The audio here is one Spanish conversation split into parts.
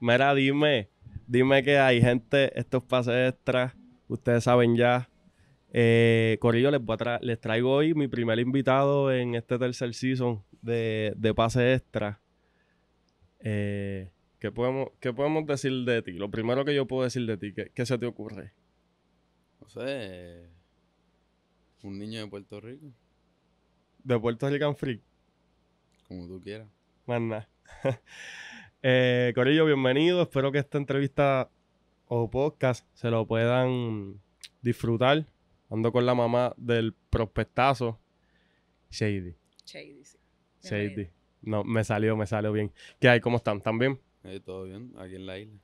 Mira, dime, dime que hay gente, estos pases extras, ustedes saben ya. Eh, Corillo, les, traigo hoy mi primer invitado en este tercer season de, de pase extra. Eh, ¿qué, podemos, ¿Qué podemos decir de ti? Lo primero que yo puedo decir de ti, ¿qué, se te ocurre? No sé. Un niño de Puerto Rico. ¿De Puerto Rican Freak? Como tú quieras. Más Eh, Corillo, bienvenido. Espero que esta entrevista o podcast se lo puedan disfrutar. Ando con la mamá del prospectazo, Shady. Shady, sí. Shady. No, me salió, me salió bien. ¿Qué hay? ¿Cómo están? ¿Están bien? Eh, todo bien, aquí en la isla.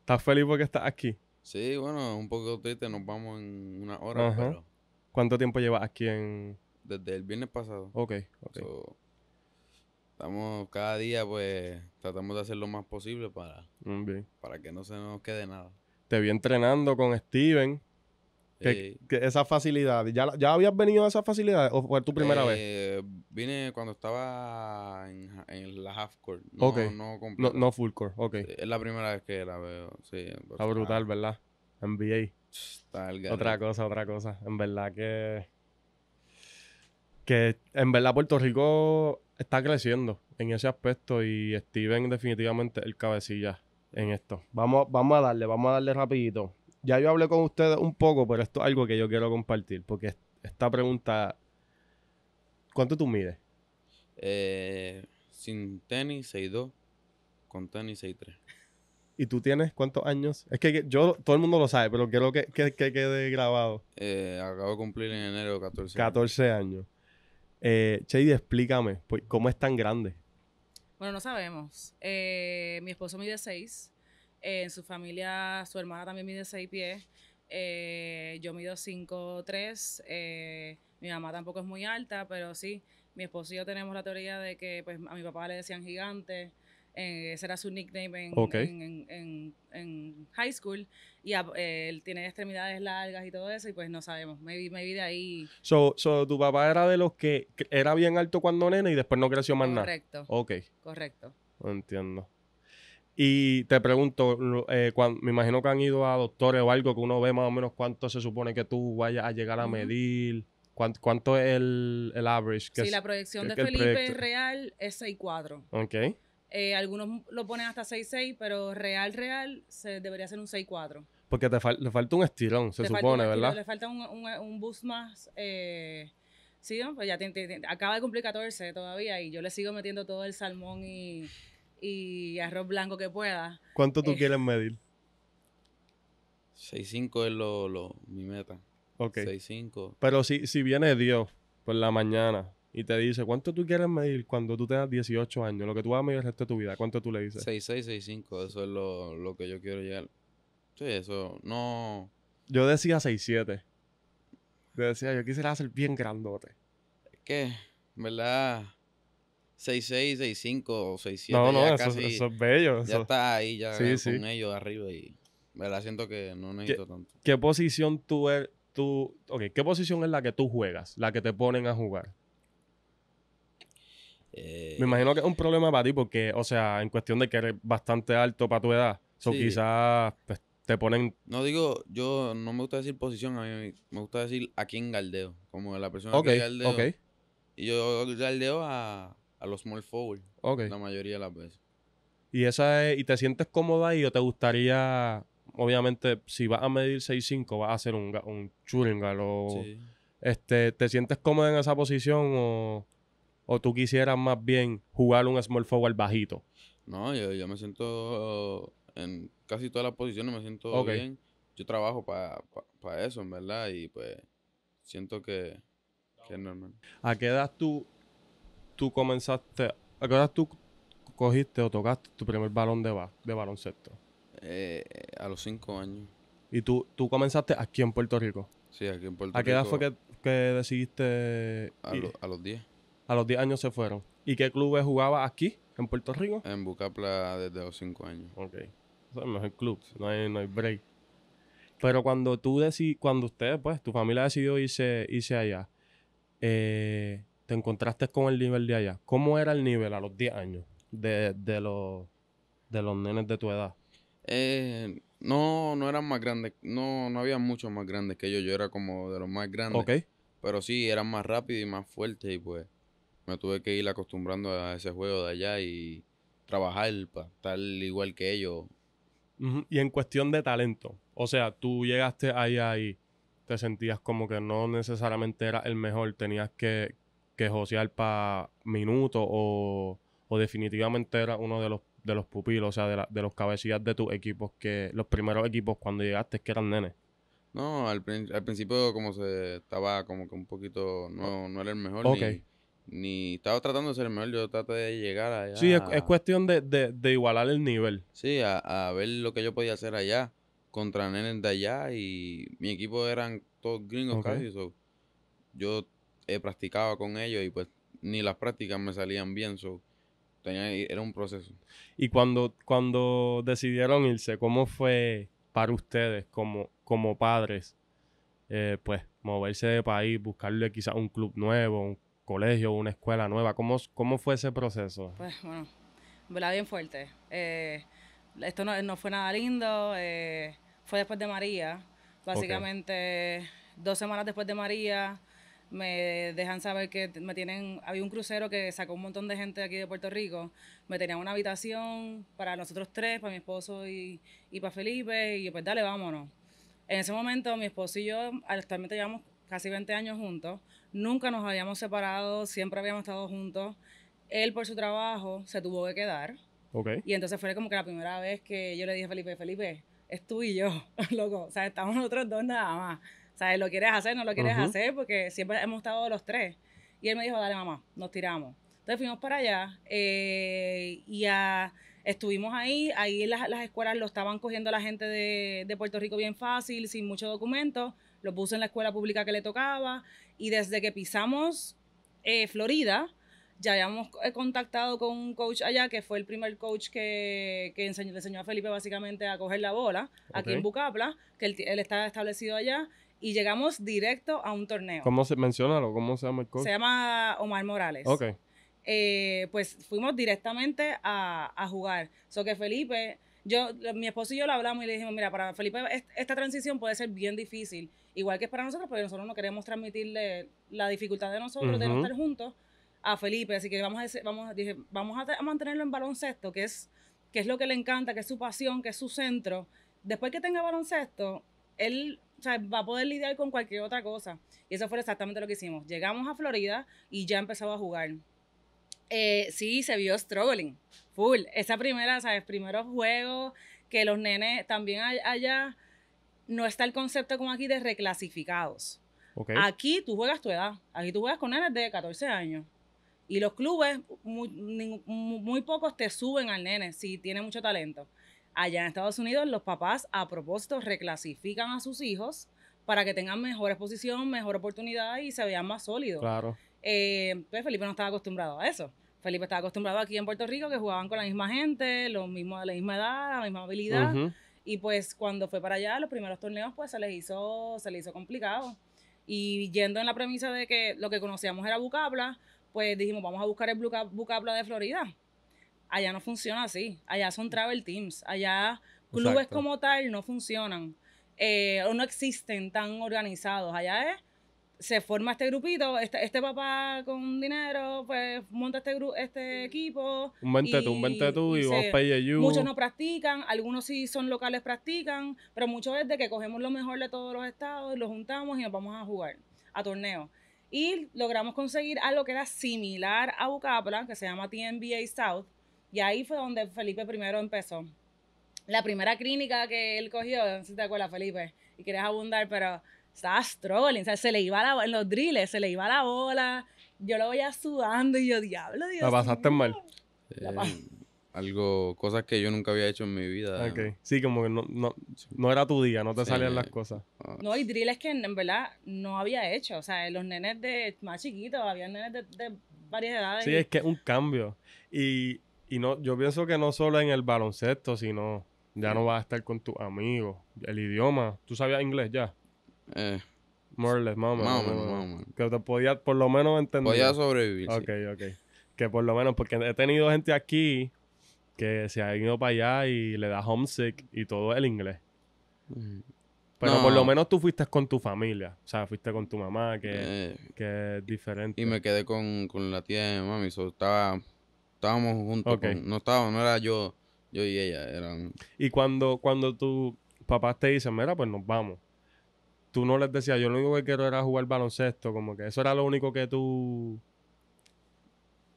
¿Estás feliz porque estás aquí? Sí, bueno, un poco triste, nos vamos en una hora, pero... ¿Cuánto tiempo llevas aquí en...? Desde el viernes pasado. Ok, ok estamos cada día, pues, tratamos de hacer lo más posible para, para que no se nos quede nada. Te vi entrenando con Steven. Que, esa facilidad, ¿ya, ¿ya habías venido a esa facilidad o fue tu primera vez? Eh, vine cuando estaba en, la half court. No, no, full court, ok. Eh, es la primera vez que la veo, pues, Está brutal, ¿verdad? NBA. otra cosa, otra cosa. En verdad que. Que en verdad Puerto Rico está creciendo en ese aspecto y Steven definitivamente el cabecilla en esto. Vamos, vamos a darle, vamos a darle rapidito. Ya yo hablé con ustedes un poco, pero esto es algo que yo quiero compartir, porque esta pregunta, ¿cuánto tú mides? Eh, sin tenis 6'2, con tenis 6'3. ¿Y tú tienes cuántos años? Es que, yo, todo el mundo lo sabe, pero quiero que, que, quede grabado. Eh, acabo de cumplir en enero 14 14 años. Eh, explícame, pues, ¿cómo es tan grande? Bueno, no sabemos. Eh, mi esposo mide seis eh, en su familia, su hermana también mide seis pies. Eh, yo mido 5'3. tres mi mamá tampoco es muy alta, pero sí, mi esposo y yo tenemos la teoría de que pues, a mi papá le decían gigante. ese era su nickname en, en high school y eh, él tiene extremidades largas y todo eso, y pues no sabemos. Me vi, de ahí. So, tu papá era de los que era bien alto cuando nena y después no creció más nada. Correcto. Ok. Correcto. Entiendo. Y te pregunto, eh, me imagino que han ido a doctores o algo que uno ve más o menos cuánto se supone que tú vayas a llegar a medir. ¿Cuánto, es el, average? Que sí, la proyección de Felipe real es 6.4. Ok. Eh, algunos lo ponen hasta 6-6, pero real, real, se debería ser un 6-4. Porque te le falta un estirón, se supone, ¿verdad? Le falta un, un, un boost más. Eh, sí, pues ya acaba de cumplir 14 todavía y yo le sigo metiendo todo el salmón y, arroz blanco que pueda. ¿Cuánto tú eh. quieres medir? 6-5 es lo, mi meta. Ok. 6 Pero si, si viene Dios por la mañana, y te dice, ¿cuánto tú quieres medir cuando tú tengas 18 años? Lo que tú vas a medir el resto de tu vida, ¿cuánto tú le dices? 5 eso es lo, lo, que yo quiero llegar. Sí, eso, no. Yo decía 67. Yo decía, yo quisiera hacer bien grandote. Es 6, ¿verdad? 6, 5 o 67. No, no, ya eso, eso, es bello. Ya está ahí, ya con ellos arriba y. ¿Verdad? Siento que no necesito tanto. ¿Qué posición tú, eres? tú. Ok, ¿qué posición es la que tú juegas? La que te ponen a jugar. Me eh, imagino que es un problema para ti porque, o sea, en cuestión de que eres bastante alto para tu edad, o quizás te ponen... No digo, yo no me gusta decir posición, a mí me gusta decir a quién galdeo, como la persona que galdeo. Okay. Y yo galdeo a, los small forward, la mayoría de las veces. ¿Y, esa ¿Y te sientes cómoda ahí o te gustaría, obviamente, si vas a medir 6'5", vas a hacer un, un o... Este, ¿Te sientes cómoda en esa posición o...? ¿O tú quisieras más bien jugar un small forward bajito? No, yo, me siento en casi todas las posiciones, me siento bien. Yo trabajo para eso, en verdad, y pues siento que, es normal. ¿A qué edad tú, tú comenzaste, a qué tú cogiste o tocaste tu primer balón de, de baloncesto? Eh, a los cinco años. ¿Y tú, tú comenzaste aquí en Puerto Rico? Sí, aquí en Puerto Rico. ¿A qué edad fue que, decidiste? A, a los 10 a los 10 años se fueron. ¿Y qué clubes jugaba aquí, en Puerto Rico? En Bucapla desde los 5 años. Ok. No es el club, no hay, no hay break. Pero cuando tú decís cuando usted, pues, tu familia decidió irse, irse allá, eh, te encontraste con el nivel de allá. ¿Cómo era el nivel a los 10 años de, los, de los nenes de tu edad? Eh, no, no eran más grandes. No, no había muchos más grandes que yo. Yo era como de los más grandes. Ok. Pero sí, eran más rápidos y más fuertes y pues me tuve que ir acostumbrando a ese juego de allá y trabajar para estar igual que ellos. Y en cuestión de talento, o sea, tú llegaste allá y te sentías como que no necesariamente era el mejor, tenías que, que josear para minutos o, o, definitivamente era uno de los, de los pupilos, o sea, de, los cabecillas de tus equipos, que los primeros equipos cuando llegaste que eran nenes. No, al, principio como se estaba como que un poquito, no, no era el mejor. Ok ni estaba tratando de ser el mejor, yo traté de llegar allá. Sí, es, cuestión de, igualar el nivel. Sí, a, ver lo que yo podía hacer allá contra nenes de allá y mi equipo eran todos gringos casi. Yo he practicado con ellos y pues ni las prácticas me salían bien, so. Tenía, era un proceso. Y cuando, cuando decidieron irse, ¿cómo fue para ustedes como, como padres? Eh, pues moverse de país, buscarle quizás un club nuevo, colegio, una escuela nueva. ¿Cómo, cómo fue ese proceso? Pues bueno, ¿verdad? Bien fuerte. Eh, esto no, no, fue nada lindo, eh, fue después de María. Básicamente, dos semanas después de María, me dejan saber que me tienen, había un crucero que sacó un montón de gente de aquí de Puerto Rico, me tenían una habitación para nosotros tres, para mi esposo y, y para Felipe, y pues dale, vámonos. En ese momento mi esposo y yo actualmente llevamos casi 20 años juntos, Nunca nos habíamos separado, siempre habíamos estado juntos. Él por su trabajo se tuvo que quedar. Y entonces fue como que la primera vez que yo le dije a Felipe, Felipe, es tú y yo, loco. O sea, estamos nosotros dos nada más. O sea, lo quieres hacer, no lo quieres hacer, porque siempre hemos estado los tres. Y él me dijo, dale mamá, nos tiramos. Entonces fuimos para allá eh, y estuvimos ahí. Ahí las, las, escuelas lo estaban cogiendo la gente de, de Puerto Rico bien fácil, sin mucho documento lo puse en la escuela pública que le tocaba y desde que pisamos eh, Florida, ya habíamos eh, contactado con un coach allá que fue el primer coach que, enseñó, a Felipe básicamente a coger la bola aquí en Bucapla, que él, estaba establecido allá y llegamos directo a un torneo. ¿Cómo se menciona o cómo se llama el coach? Se llama Omar Morales. Ok. Eh, pues fuimos directamente a, a jugar. So que Felipe, yo, mi esposo y yo lo hablamos y le dijimos, mira, para Felipe esta transición puede ser bien difícil Igual que es para nosotros, porque nosotros no queremos transmitirle la dificultad de nosotros de no estar juntos a Felipe. Así que vamos a, vamos, dije, vamos a, mantenerlo en baloncesto, que es, que es lo que le encanta, que es su pasión, que es su centro. Después que tenga baloncesto, él o sea, va a poder lidiar con cualquier otra cosa. Y eso fue exactamente lo que hicimos. Llegamos a Florida y ya empezaba a jugar. Eh, sí, se vio struggling, full. Esa primera, ¿sabes? primero juego que los nenes también allá no está el concepto como aquí de reclasificados. Aquí tú juegas tu edad, aquí tú juegas con nenes de 14 años. Y los clubes, muy, pocos te suben al nene si tiene mucho talento. Allá en Estados Unidos, los papás a propósito reclasifican a sus hijos para que tengan mejor exposición, mejor oportunidad y se vean más sólidos. Claro. Eh, pues, Felipe no estaba acostumbrado a eso. Felipe estaba acostumbrado aquí en Puerto Rico que jugaban con la misma gente, los mismos de la misma edad, la misma habilidad. Y pues cuando fue para allá, los primeros torneos pues se les hizo, se les hizo complicado. Y yendo en la premisa de que lo que conocíamos era Bucabla, pues dijimos, vamos a buscar el Bucabla de Florida. Allá no funciona así. Allá son travel teams. Allá clubes como tal no funcionan. Eh, o no existen tan organizados. Allá es se forma este grupito, este, este, papá con dinero, pues monta este grupo este equipo. Un vente tú, un vente tú y, y vamos Muchos no practican, algunos sí son locales, practican, pero mucho es de que cogemos lo mejor de todos los estados, lo juntamos y nos vamos a jugar a torneos. Y logramos conseguir algo que era similar a Bucapla, que se llama TNBA South, y ahí fue donde Felipe primero empezó. La primera clínica que él cogió, no sé si te acuerdas, Felipe, y quieres abundar, pero estaba trolling, o sea, se le iba la en los drills, se le iba la bola, yo lo veía sudando y yo, diablo, Dios. La pasaste mal. Eh, algo, cosas que yo nunca había hecho en mi vida. Ok, sí, como que no, era tu día, no te salían las cosas. Ah. No, y drills que en, verdad no había hecho, o sea, los nenes de más chiquitos, había nenes de, varias edades. Sí, es que es un cambio. Y, no, yo pienso que no solo en el baloncesto, sino ya no vas a estar con tus amigos, el idioma, tú sabías inglés ya. Eh, more or less, más o menos. Que te podías por lo menos entender. Podía sobrevivir. Ok, ok. Que por lo menos, porque he tenido gente aquí que se ha ido para allá y le da homesick y todo el inglés. Mm. Pero por lo menos tú fuiste con tu familia. O sea, fuiste con tu mamá, que, eh, es diferente. Y me quedé con, la tía de mi mami. estaba, estábamos juntos. no estaba, no era yo, yo y ella. Eran... Y cuando, cuando tu papá te dice mira, pues nos vamos tú no les decías, yo lo único que quiero era jugar baloncesto, como que eso era lo único que tú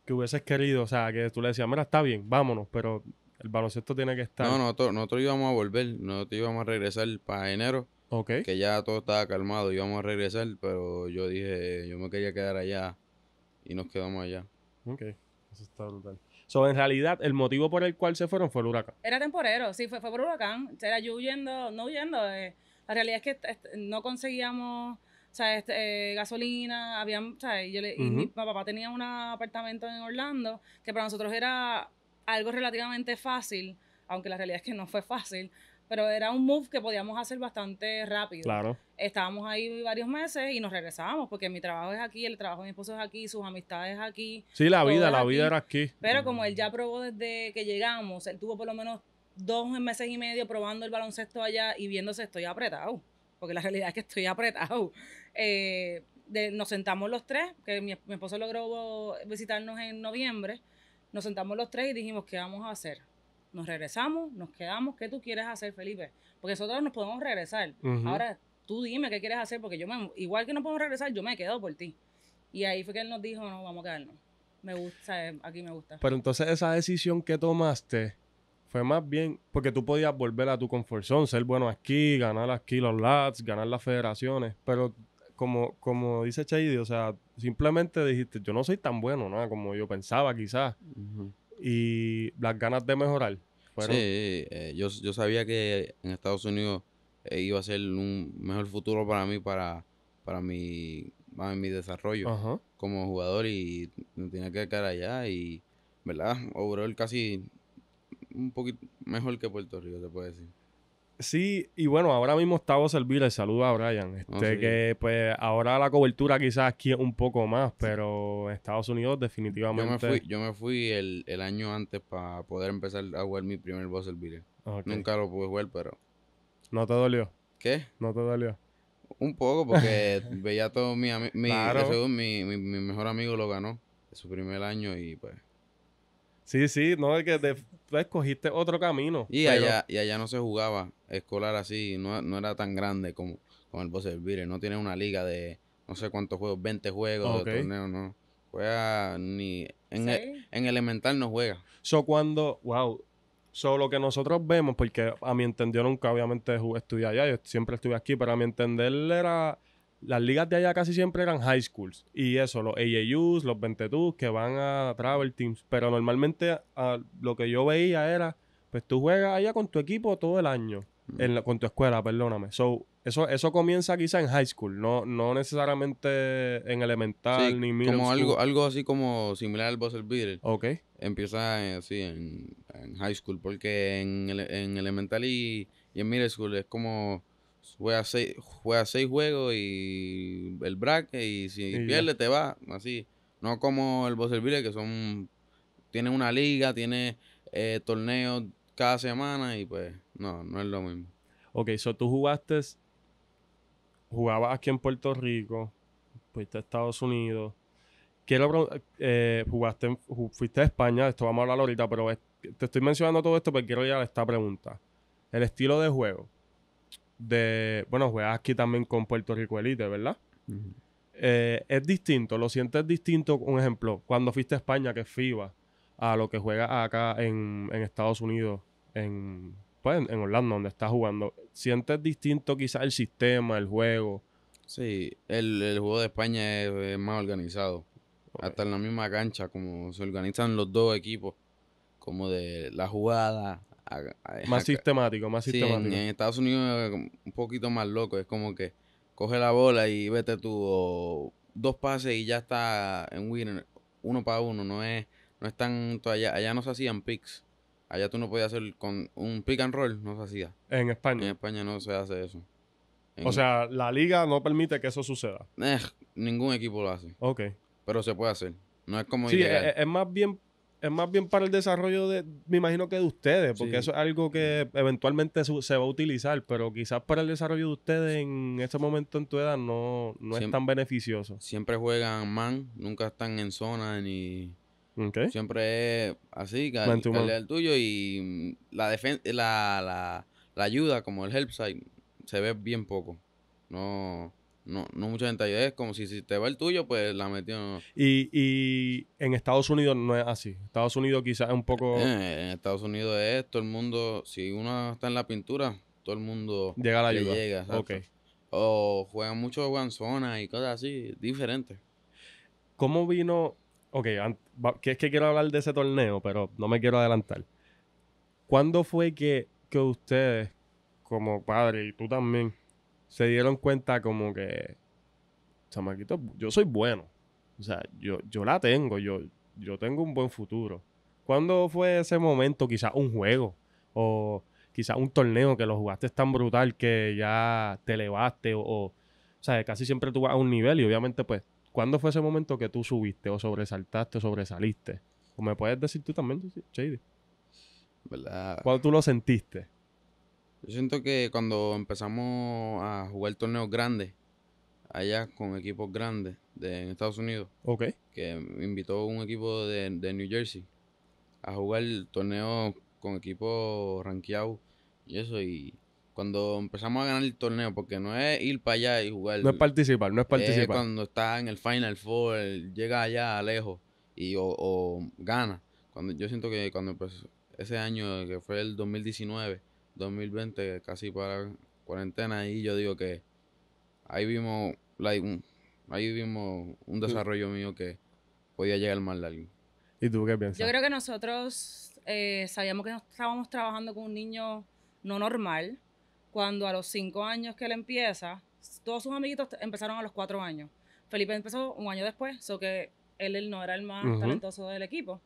que hubieses querido, o sea, que tú le decías, mira, está bien, vámonos, pero el baloncesto tiene que estar. No, nosotros, nosotros íbamos a volver, nosotros íbamos a regresar para enero, okay. que ya todo estaba calmado, íbamos a regresar, pero yo dije, yo me quería quedar allá y nos quedamos allá. Ok, eso está brutal. So, en realidad, el motivo por el cual se fueron fue el huracán. Era temporero, sí, fue, por huracán. Era yo huyendo, no huyendo, eh, la realidad es que no conseguíamos o sea, este, eh, gasolina, habían, Yo y mi, papá tenía un apartamento en Orlando que para nosotros era algo relativamente fácil, aunque la realidad es que no fue fácil, pero era un move que podíamos hacer bastante rápido. Claro. Estábamos ahí varios meses y nos regresábamos porque mi trabajo es aquí, el trabajo de mi esposo es aquí, sus amistades aquí. Sí, la vida, la vida era aquí. Pero como él ya probó desde que llegamos, él tuvo por lo menos dos meses y medio probando el baloncesto allá y viéndose, estoy apretado, porque la realidad es que estoy apretado. Eh, nos sentamos los tres, que mi, esposo logró visitarnos en noviembre, nos sentamos los tres y dijimos, ¿qué vamos a hacer? Nos regresamos, nos quedamos, ¿qué tú quieres hacer, Felipe? Porque nosotros nos podemos regresar. Ahora, tú dime qué quieres hacer, porque yo me, igual que no podemos regresar, yo me quedo por ti. Y ahí fue que él nos dijo, no, vamos a quedarnos. Me gusta, aquí me gusta. Pero entonces esa decisión que tomaste, fue más bien porque tú podías volver a tu comfort ser bueno aquí, ganar aquí los lats, ganar las federaciones, pero como, como dice Chaydi, o sea, simplemente dijiste, yo no soy tan bueno, ¿no? Como yo pensaba quizás. Y las ganas de mejorar. Sí, eh, yo, sabía que en Estados Unidos eh, iba a ser un mejor futuro para mí, para, para mi, mi desarrollo como jugador y tenía que quedar allá y, ¿verdad? Obró el casi un poquito mejor que Puerto Rico, te puedo decir. Sí, y bueno, ahora mismo está Voz Servile, saluda a Brian. Ah, este, que pues ahora la cobertura quizás aquí un poco más, pero Estados Unidos definitivamente. Yo me fui, yo me fui el, el, año antes para poder empezar a jugar mi primer Voz el Nunca lo pude jugar, pero. ¿No te dolió? ¿Qué? ¿No te dolió? Un poco, porque veía todo mi, mi, claro. mi, mi mejor amigo lo ganó en su primer año y pues. Sí, sí, no, es que tú escogiste otro camino. Y, allá, y allá no se jugaba escolar así, no, era tan grande como, con el Boss No tiene una liga de no sé cuántos juegos, 20 juegos de torneo, no. Juega ni. En, e, en elemental no juega. So cuando. Wow. So lo que nosotros vemos, porque a mi entender nunca obviamente estudié allá, yo siempre estuve aquí, pero a mi entender era las ligas de allá casi siempre eran high schools. Y eso, los AAUs, los 22 que van a travel teams. Pero normalmente ah, lo que yo veía era, pues tú juegas allá con tu equipo todo el año. Mm. En la, con tu escuela, perdóname. So, eso, eso comienza quizá en high school, no, no necesariamente en elemental ni middle como Algo, algo así como similar al buzzer beater. Ok. Empieza así eh, en, high school, porque en, en elemental y en middle school es como Juega seis, seis juegos y el bracket y si pierde te va. Así. No como el Boselville que son... Tiene una liga, tiene eh, torneos cada semana y pues no, no es lo mismo. Ok, so tú jugaste... Jugabas aquí en Puerto Rico, fuiste a Estados Unidos. Quiero eh, jugaste, fuiste a España, esto vamos a hablar ahorita, pero te estoy mencionando todo esto porque quiero llegar a esta pregunta. El estilo de juego de, bueno, juegas aquí también con Puerto Rico Elite, ¿verdad? Eh, es distinto, lo sientes distinto, un ejemplo, cuando fuiste a España, que es FIBA, a lo que juegas acá en, Estados Unidos, en, pues, en, Orlando, donde estás jugando. ¿Sientes distinto quizás el sistema, el juego? Sí, el, juego de España es, más organizado. Hasta en la misma cancha, como se organizan los dos equipos, como de la jugada, más sistemático, más sistemático. en, Estados Unidos es un poquito más loco. Es como que coge la bola y vete tú dos pases y ya está en winner. Uno para uno. No es, no es tan... Allá, allá no se hacían picks. Allá tú no podías hacer con un pick and roll, no se hacía. En España. En España no se hace eso. O sea, la liga no permite que eso suceda. Eh, ningún equipo lo hace. Ok. Pero se puede hacer. No es como. Sí, e, e, es, más bien es más bien para el desarrollo de, me imagino que de ustedes, porque eso es algo que eventualmente se va a utilizar, pero quizás para el desarrollo de ustedes en este momento en tu edad no, es tan beneficioso. Siempre juegan man, nunca están en zona ni... Siempre es así, que el tuyo y la, la, la, la ayuda como el help side se ve bien poco. No no, no mucha gente Es como si, te va el tuyo, pues la metió. Y, y en Estados Unidos no es así. Estados Unidos quizás es un poco. Eh, en Estados Unidos es todo el mundo, si uno está en la pintura, todo el mundo. Llega a la ayuda. Llega, O juegan mucho guanzona y cosas así, diferentes. ¿Cómo vino.? Ok, que es que quiero hablar de ese torneo, pero no me quiero adelantar. ¿Cuándo fue que, que ustedes, como padre y tú también, se dieron cuenta como que, chamaquito, yo soy bueno. O sea, yo, yo la tengo, yo, yo tengo un buen futuro. ¿Cuándo fue ese momento? Quizás un juego o quizás un torneo que lo jugaste tan brutal que ya te elevaste o, o, sea, casi siempre tú a un nivel y obviamente pues, ¿cuándo fue ese momento que tú subiste o sobresaltaste o sobresaliste? ¿O me puedes decir tú también, Shady? ¿Cuándo tú lo sentiste? Yo siento que cuando empezamos a jugar torneos grandes, allá con equipos grandes de, en Estados Unidos, que me invitó un equipo de, New Jersey a jugar torneo con equipos rankeados y eso, y cuando empezamos a ganar el torneo, porque no es ir para allá y jugar. No es participar, no es participar. Es cuando está en el Final Four, llega allá lejos y o, gana. Cuando, yo siento que cuando ese año que fue el 2019 2020, casi para cuarentena, y yo digo que ahí vimos, un, ahí vimos un desarrollo mío que podía llegar más largo. ¿Y tú qué piensas? Yo creo que nosotros eh, sabíamos que estábamos trabajando con un niño no normal, cuando a los cinco años que él empieza, todos sus amiguitos empezaron a los cuatro años. Felipe empezó un año después, solo que él, no era el más talentoso del equipo.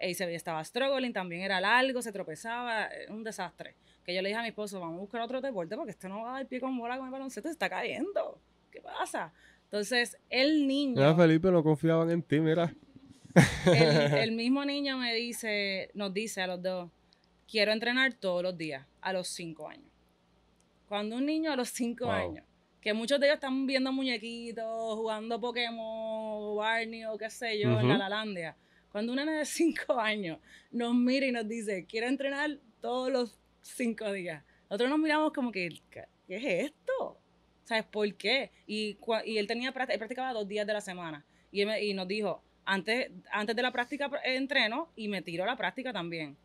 Y se estaba struggling, también era largo, se tropezaba, eh, un desastre que yo le dije a mi esposo, vamos a buscar otro deporte porque este no va a dar pie con bola con el baloncesto, se está cayendo. ¿Qué pasa? Entonces, el niño... Felipe, no confiaban en ti, mira. El, mismo niño me dice, nos dice a los dos, quiero entrenar todos los días, a los cinco años. Cuando un niño a los cinco años, que muchos de ellos están viendo muñequitos, jugando Pokémon, Barney o qué sé yo, en la Landia, Cuando un nene de cinco años nos mira y nos dice, quiero entrenar todos los cinco días. Nosotros nos miramos como que, ¿qué es esto? ¿Sabes por qué? Y, y él tenía él practicaba dos días de la semana. Y, y nos dijo, antes, antes de la práctica entreno y me tiro a la práctica también.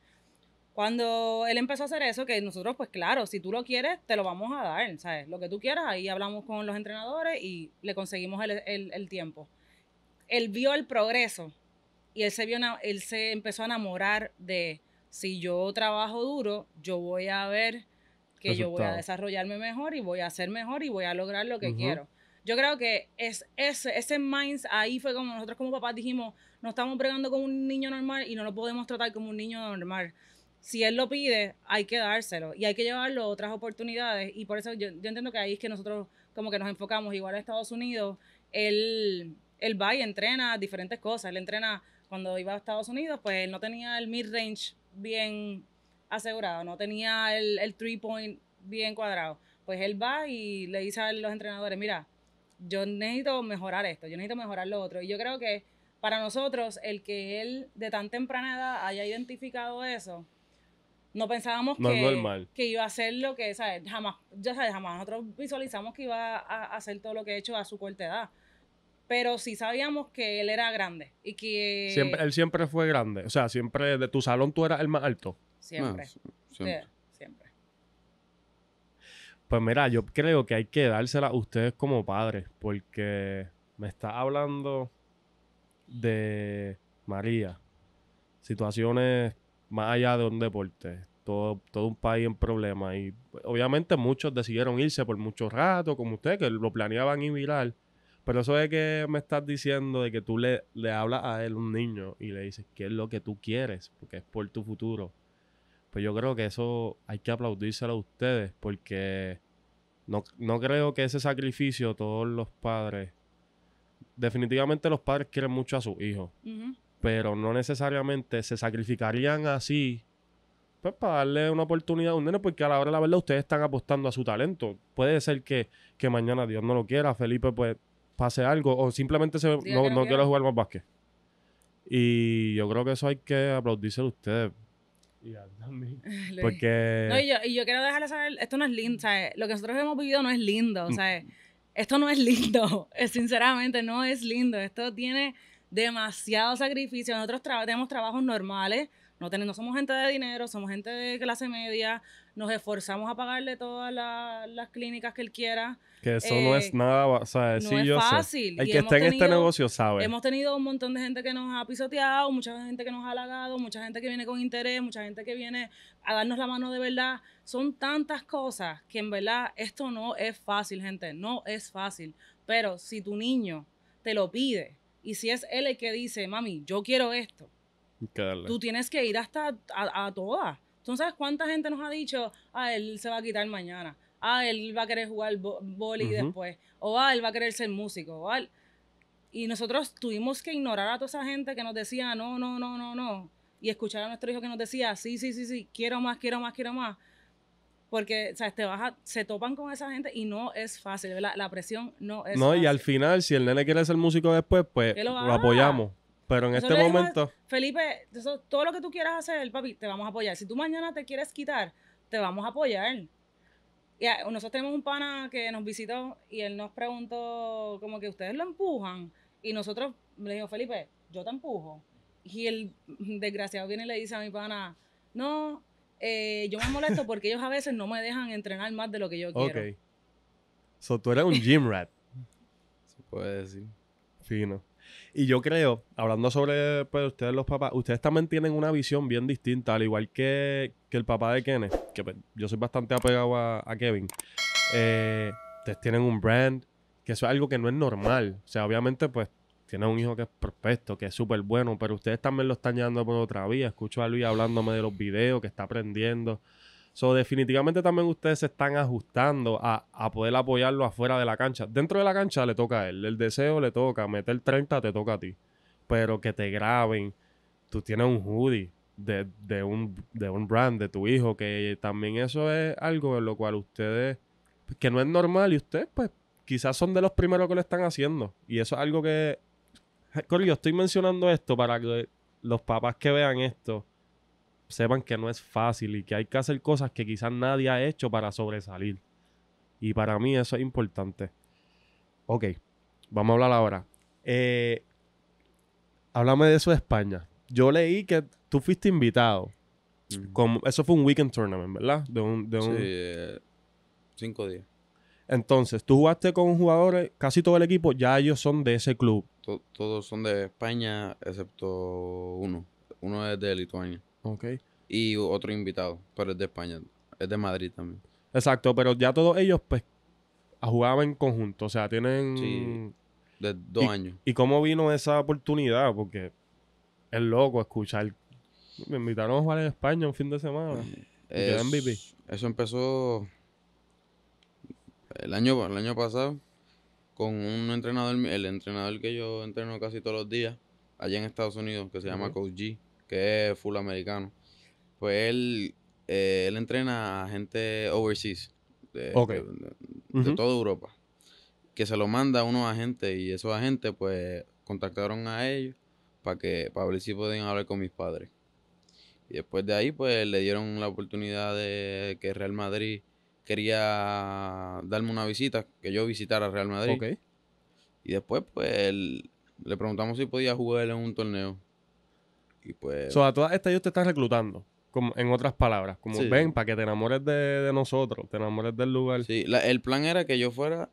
Cuando él empezó a hacer eso, que nosotros, pues claro, si tú lo quieres, te lo vamos a dar, ¿sabes? Lo que tú quieras, ahí hablamos con los entrenadores y le conseguimos el, el tiempo. Él vio el progreso y él se, vio, él se empezó a enamorar de, si yo trabajo duro, yo voy a ver que yo voy a desarrollarme mejor y voy a ser mejor y voy a lograr lo que quiero. Yo creo que es ese, ese mindset, ahí fue como nosotros como papás dijimos, no estamos bregando como un niño normal y no lo podemos tratar como un niño normal. Si él lo pide, hay que dárselo y hay que llevarlo a otras oportunidades. Y por eso yo, entiendo que ahí es que nosotros como que nos enfocamos, igual a Estados Unidos, él, él va y entrena diferentes cosas. Él entrena, cuando iba a Estados Unidos, pues él no tenía el mid-range bien asegurado, no tenía el, el three point bien cuadrado. Pues él va y le dice a los entrenadores, mira, yo necesito mejorar esto, yo necesito mejorar lo otro. Y yo creo que para nosotros, el que él de tan temprana edad haya identificado eso, no pensábamos que, que, iba a hacer lo que, ¿sabes? Jamás, ya sabes, jamás nosotros visualizamos que iba a hacer todo lo que ha he hecho a su corta edad pero sí sabíamos que él era grande y que... Siempre, él siempre fue grande, o sea, siempre de tu salón tú eras el más alto. Siempre, ah, siempre. Pues mira, yo creo que hay que dársela a ustedes como padres, porque me está hablando de María, situaciones más allá de un deporte, todo, todo, un país en problemas. Y obviamente muchos decidieron irse por mucho rato, como ustedes, que lo planeaban y mirar. Pero eso de que me estás diciendo de que tú le, le hablas a él, un niño, y le dices qué es lo que tú quieres, porque es por tu futuro. Pues yo creo que eso hay que aplaudírselo a ustedes, porque no, no creo que ese sacrificio todos los padres. Definitivamente los padres quieren mucho a sus hijos, pero no necesariamente se sacrificarían así pues para darle una oportunidad a un nene, porque a la hora de la verdad ustedes están apostando a su talento. Puede ser que, que mañana Dios no lo quiera, Felipe pues pase algo o simplemente se, no, quiero jugar más básquet. Y yo creo que eso hay que aplaudirse ustedes. Y Porque... y, yo, quiero dejarles saber, esto no es lindo, ¿sabes? Lo que nosotros hemos vivido no es lindo, mm. Esto no es lindo, sinceramente, no es lindo. Esto tiene demasiado sacrificio. Nosotros tenemos trabajos normales, no, tenemos, no somos gente de dinero, somos gente de clase media, nos esforzamos a pagarle todas las clínicas que él quiera eso no es eh, nada, o sea, es yo fácil. El que está en este negocio sabe. Hemos tenido un montón de gente que nos ha pisoteado, mucha gente que nos ha halagado, mucha gente que viene con interés, mucha gente que viene a darnos la mano de verdad. Son tantas cosas que en verdad esto no es fácil, gente, no es fácil. Pero si tu niño te lo pide y si es él el que dice, mami, yo quiero esto, tú tienes que ir hasta a, todas. Entonces, sabes cuánta gente nos ha dicho, ah, él se va a quitar mañana ah, él va a querer jugar boli después, o ah, él va a querer ser músico, o, y nosotros tuvimos que ignorar a toda esa gente que nos decía, no, no, no, no, no, y escuchar a nuestro hijo que nos decía, sí, sí, sí, sí, quiero más, quiero más, quiero más, porque o sea, se topan con esa gente y no es fácil, La presión no es No, y al final, si el nene quiere ser músico después, pues lo, apoyamos. Pero en este momento. Felipe, todo lo que tú quieras hacer, papi, te vamos a apoyar. Si tú mañana te quieres quitar, te vamos a apoyar. Yeah, nosotros tenemos un pana que nos visitó y él nos preguntó como que ustedes lo empujan. Y nosotros le dijimos, Felipe, yo te empujo. Y el desgraciado viene y le dice a mi pana, no, eh, yo me molesto porque ellos a veces no me dejan entrenar más de lo que yo quiero. Ok. So, tú eres un gym rat. Se puede decir. Fino. Y yo creo, hablando sobre pues, ustedes los papás, ustedes también tienen una visión bien distinta, al igual que, el papá de Kenneth, que pues, yo soy bastante apegado a, Kevin. Eh, ustedes tienen un brand, que eso es algo que no es normal. O sea, obviamente, pues, tienen un hijo que es perfecto, que es súper bueno, pero ustedes también lo están llevando por otra vía. Escucho a Luis hablándome de los videos, que está aprendiendo. So, definitivamente también ustedes se están ajustando a, poder apoyarlo afuera de la cancha. Dentro de la cancha le toca a él, el deseo le toca, meter 30 te toca a ti. Pero que te graben, tú tienes un hoodie de, de, un, brand, de tu hijo, que también eso es algo en lo cual ustedes, que no es normal y ustedes pues quizás son de los primeros que lo están haciendo. Y eso es algo que... Corri, yo estoy mencionando esto para que los papás que vean esto sepan que no es fácil y que hay que hacer cosas que quizás nadie ha hecho para sobresalir. Y para mí eso es importante. Ok, vamos a hablar ahora. Eh, háblame de eso de España. Yo leí que tú fuiste invitado. eso fue un weekend tournament, ¿verdad? De un, de un... Sí, eh, cinco días. Entonces, tú jugaste con jugadores, casi todo el equipo, ya ellos son de ese club. todos son de España, excepto uno. Uno es de Lituania. Y otro invitado, pero es de España. Es de Madrid también. Exacto, pero ya todos ellos, pues, jugaban en conjunto. O sea, tienen. de dos años. ¿Y cómo vino esa oportunidad? Porque es loco escuchar. Me invitaron a jugar en España un fin de semana. Eso empezó el año, el año pasado con un entrenador, el entrenador que yo entreno casi todos los días, allá en Estados Unidos, que se llama Coach G que es full americano, pues él, eh, entrena a gente overseas, de, toda Europa, que se lo manda a unos agentes y esos agentes pues contactaron a ellos para que para ver si podían hablar con mis padres. Y después de ahí pues le dieron la oportunidad de que Real Madrid quería darme una visita, que yo visitara Real Madrid. Y después pues le preguntamos si podía jugar en un torneo y pues... a todas estas ellos te están reclutando. Como, en otras palabras, como ven para que te enamores de, nosotros, te enamores del lugar. Sí, el plan era que yo fuera,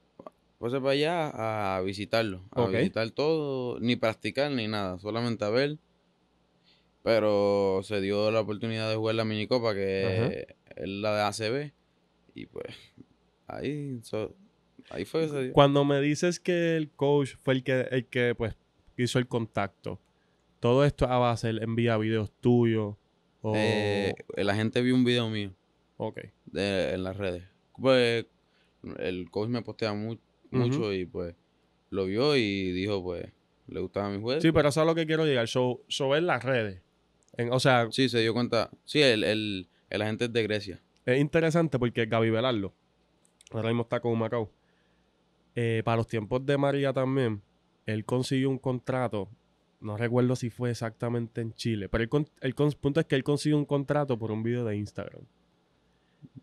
pues para allá a visitarlo, a visitar todo, ni practicar ni nada, solamente a ver. Pero se dio la oportunidad de jugar la minicopa, que es la de ACB, y pues ahí, ahí fue Cuando me dices que el coach fue el que, el que pues hizo el contacto, todo esto a base, envía videos tuyos. O... Eh, la gente vio un video mío. Ok. en las redes. Pues el coach me postea mucho y pues lo vio y dijo pues le gustaba mi juego. Sí, pero eso es lo que quiero llegar. Show, en las redes. o sea... Sí, se dio cuenta. Sí, el, agente es de Grecia. Es interesante porque Gaby Velardo ahora mismo está con Macao. Eh, para los tiempos de María también, él consiguió un contrato no recuerdo si fue exactamente en Chile, pero el, punto es que él consiguió un contrato por un video de Instagram.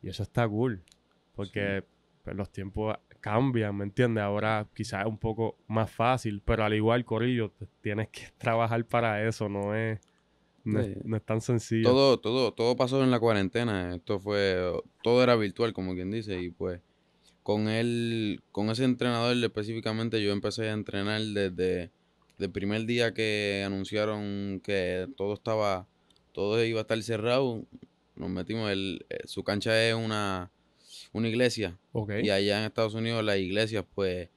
Y eso está cool, porque pues, los tiempos cambian, ¿me entiendes? Ahora quizás es un poco más fácil, pero al igual, Corillo, tienes que trabajar para eso, no es, es, no es tan sencillo. Todo, todo, todo pasó en la cuarentena, esto fue, todo era virtual, como quien dice, y pues con él, con ese entrenador específicamente, yo empecé a entrenar desde del primer día que anunciaron que todo estaba, todo iba a estar cerrado, nos metimos, el, eh, su cancha es una, una iglesia. Okay. Y allá en Estados Unidos las iglesias pues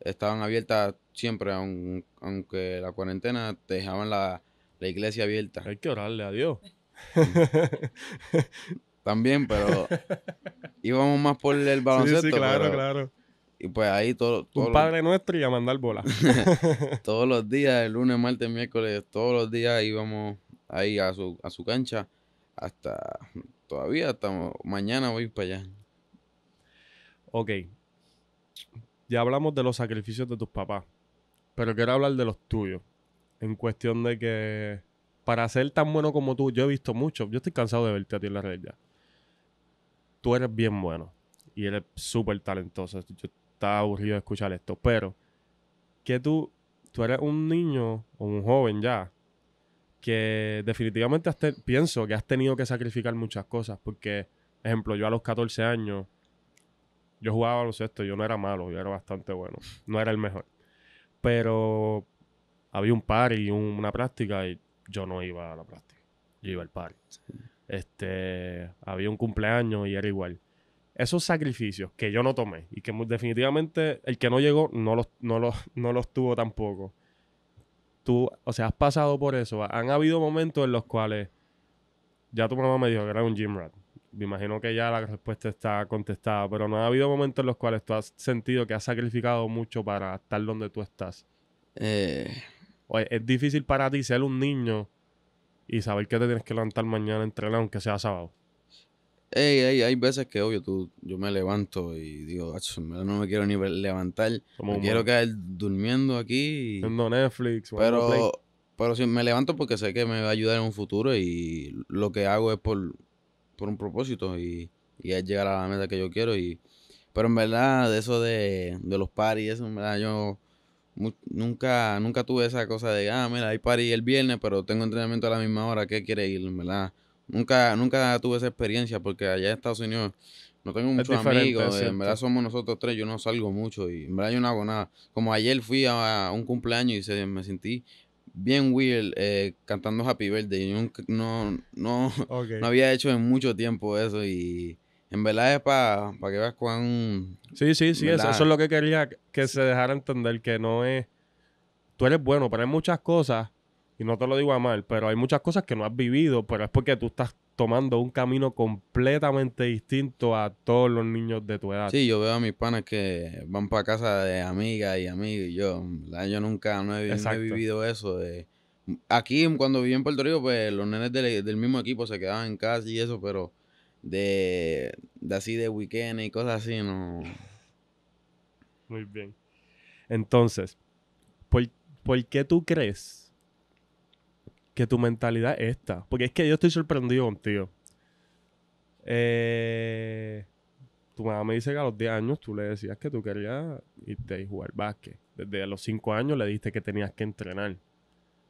estaban abiertas siempre, aunque la cuarentena dejaban la, iglesia abierta. Hay que orarle a Dios. También, pero íbamos más por el baloncesto. Sí, claro, claro. Y pues ahí todo. todo un padre nuestro y a mandar bola. todos los días, el lunes, martes, miércoles, todos los días íbamos ahí a su, a su cancha. Hasta. Todavía, hasta mañana voy para allá. Ok. Ya hablamos de los sacrificios de tus papás. Pero quiero hablar de los tuyos. En cuestión de que. Para ser tan bueno como tú, yo he visto mucho. Yo estoy cansado de verte a ti en la red ya. Tú eres bien bueno. Y eres súper talentoso. Yo estaba aburrido de escuchar esto, pero que tú, tú eres un niño o un joven ya, que definitivamente pienso que has tenido que sacrificar muchas cosas, porque, ejemplo, yo a los 14 años, yo jugaba sextos, yo no era malo, yo era bastante bueno, no era el mejor, pero había un party, y una práctica y yo no iba a la práctica, yo iba al party. Este, había un cumpleaños y era igual esos sacrificios que yo no tomé y que definitivamente el que no llegó no los, no los, tuvo tampoco. Tú, o sea, has pasado por eso. Han habido momentos en los cuales ya tu mamá me dijo que era un gym rat. Me imagino que ya la respuesta está contestada, pero no ha habido momentos en los cuales tú has sentido que has sacrificado mucho para estar donde tú estás. Eh. es difícil para ti ser un niño y saber que te tienes que levantar mañana a entrenar, aunque sea sábado hay veces que, obvio, tú, yo me levanto y digo, no me quiero ni levantar. quiero quedar durmiendo aquí. En Netflix. Pero, pero sí, me levanto porque sé que me va a ayudar en un futuro y lo que hago es por, un propósito y, es llegar a la meta que yo quiero. y Pero en verdad, de eso de, los paris, en verdad yo nunca, nunca tuve esa cosa de, ah, mira, hay party el viernes, pero tengo entrenamiento a la misma hora, ¿qué quiere ir? En verdad Nunca, nunca tuve esa experiencia porque allá en Estados Unidos no tengo muchos amigos. En verdad somos nosotros tres, yo no salgo mucho y en verdad yo no hago nada. Como ayer fui a un cumpleaños y se, me sentí bien weird eh, cantando Happy Birthday. Yo no, no, había hecho en mucho tiempo eso y en verdad es para que veas cuán... Sí, sí, sí, eso, es lo que quería que se dejara entender, que no es... Tú eres bueno pero hay muchas cosas, y no te lo digo a mal, pero hay muchas cosas que no has vivido, pero es porque tú estás tomando un camino completamente distinto a todos los niños de tu edad. Sí, yo veo a mis panas que van para casa de amigas y amigos y yo, yo nunca no he, vivido eso. De... Aquí, cuando viví en Puerto Rico, pues los nenes del, mismo equipo se quedaban en casa y eso, pero de, así de weekend y cosas así, no. Muy bien. Entonces, ¿por qué tú crees tu mentalidad esta. Porque es que yo estoy sorprendido contigo. Eh, tu mamá me dice que a los 10 años tú le decías que tú querías irte a jugar básquet. Desde los 5 años le dijiste que tenías que entrenar.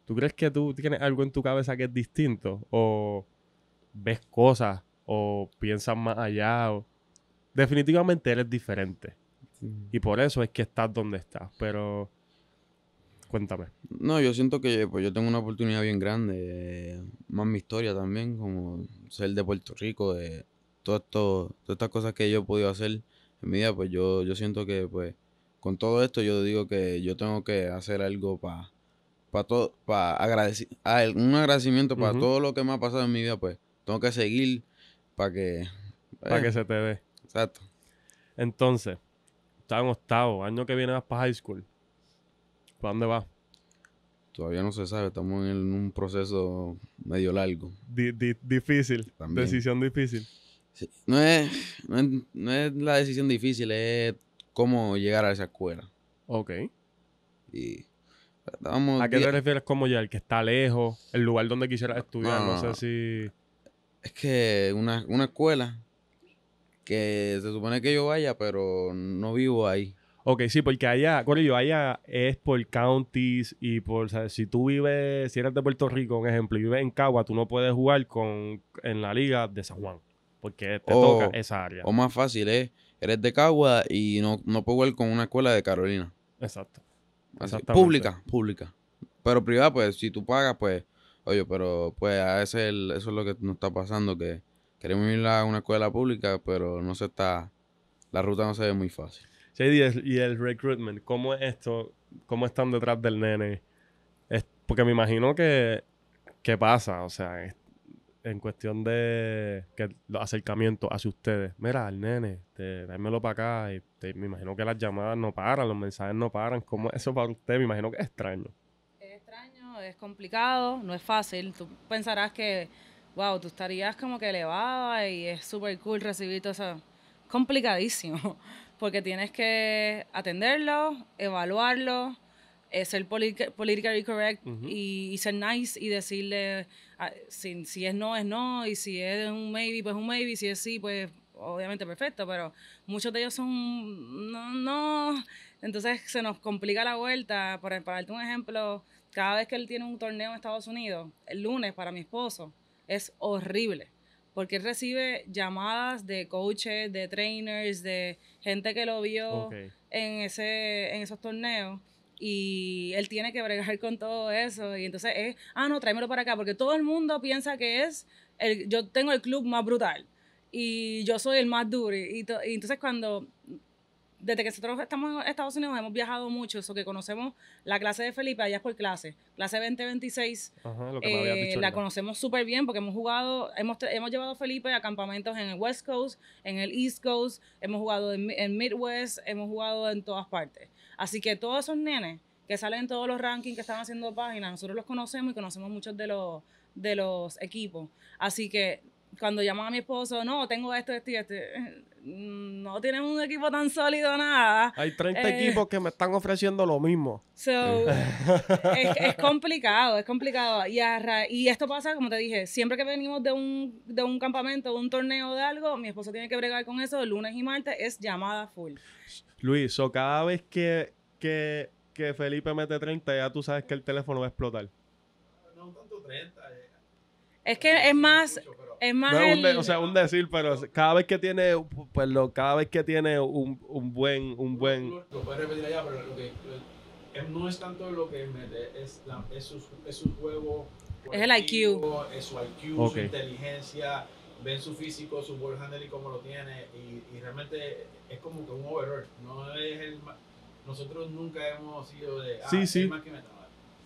¿Tú crees que tú tienes algo en tu cabeza que es distinto? ¿O ves cosas? ¿O piensas más allá? Definitivamente eres diferente. Y por eso es que estás donde estás. Pero Cuéntame. No, yo siento que pues, yo tengo una oportunidad bien grande, eh, más mi historia también, como ser de Puerto Rico, de todas estas cosas que yo he podido hacer en mi vida, pues yo, yo siento que pues con todo esto yo digo que yo tengo que hacer algo para para para agradecer, un agradecimiento para todo lo que me ha pasado en mi vida, pues tengo que seguir para que... Eh, que se te dé. Exacto. Entonces, estás en octavo, año que viene vas para high school. ¿Para dónde va? Todavía no se sabe, estamos en un proceso medio largo. difícil, decisión difícil. No, es, no, es, la decisión difícil, es cómo llegar a esa escuela. Ok. Y ¿A qué te refieres como ya? El que está lejos, el lugar donde quisieras estudiar, no, sé ah. si... Es que una, una escuela que se supone que yo vaya, pero no vivo ahí. Ok, sí, porque allá, Corillo, allá es por counties y por, o si tú vives, si eres de Puerto Rico, un ejemplo, y vives en Cagua, tú no puedes jugar con, en la liga de San Juan, porque te oh, toca esa área. O más fácil es, eh, eres de Cagua y no, no puedes jugar con una escuela de Carolina. Exacto. pública, pública. Pero privada, pues, si tú pagas, pues, oye, pero pues a veces eso es lo que nos está pasando, que queremos ir a una escuela pública, pero no se está, la ruta no se ve muy fácil. JD, y el recruitment, ¿cómo es esto? ¿Cómo están detrás del nene? Es, porque me imagino que, ¿qué pasa, o sea, en cuestión de que los acercamientos hacia ustedes. Mira, al nene, dámelo para acá. Y me imagino que las llamadas no paran, los mensajes no paran. ¿Cómo es eso para usted? Me imagino que es extraño. Es extraño, es complicado, no es fácil. Tú pensarás que, wow, tú estarías como que elevada y es súper cool recibir todo eso. Complicadísimo porque tienes que atenderlo, evaluarlo, eh, ser politically correct y, ser nice y decirle ah, si, es no, es no, y si es un maybe, pues un maybe, si es sí, pues obviamente perfecto, pero muchos de ellos son no, no. Entonces se nos complica la vuelta. Para, para darte un ejemplo, cada vez que él tiene un torneo en Estados Unidos, el lunes para mi esposo, es horrible porque él recibe llamadas de coaches, de trainers, de gente que lo vio en, ese, en esos torneos. Y él tiene que bregar con todo eso. Y entonces es, ah, no, tráemelo para acá. Porque todo el mundo piensa que es, el, yo tengo el club más brutal. Y yo soy el más duro. y entonces cuando desde que nosotros estamos en Estados Unidos hemos viajado mucho, eso que conocemos la clase de Felipe allá es por clase, clase 2026, eh, la conocemos súper bien porque hemos jugado, hemos, hemos llevado a Felipe a campamentos en el West Coast, en el East Coast, hemos jugado en, el Midwest, hemos jugado en todas partes. Así que todos esos nenes que salen en todos los rankings que están haciendo páginas, nosotros los conocemos y conocemos muchos de los, de los equipos. Así que cuando llaman a mi esposo, no, tengo esto, esto y esto, no tienen un equipo tan sólido, nada. Hay 30 equipos que me están ofreciendo lo mismo. So, es, complicado, es complicado. Y, y esto pasa, como te dije, siempre que venimos de un, campamento, de un torneo, de algo, mi esposo tiene que bregar con eso, el lunes y martes es llamada full. Luis, o cada vez que, Felipe mete 30, ya tú sabes que el teléfono va a explotar. No tanto 30. Es que es más... Es más no un o sea, un decir, pero cada vez que tiene, pues lo, cada vez que tiene un, un buen, un buen. Lo, repetir allá, pero lo que, no es tanto lo que mete, es, la, es, su, es su juego. Es el IQ. Es su IQ, su inteligencia, ven su físico, su ball handling cómo lo tiene y, y realmente es como que un overall. No es el, nosotros nunca hemos sido de. Ah, sí, sí.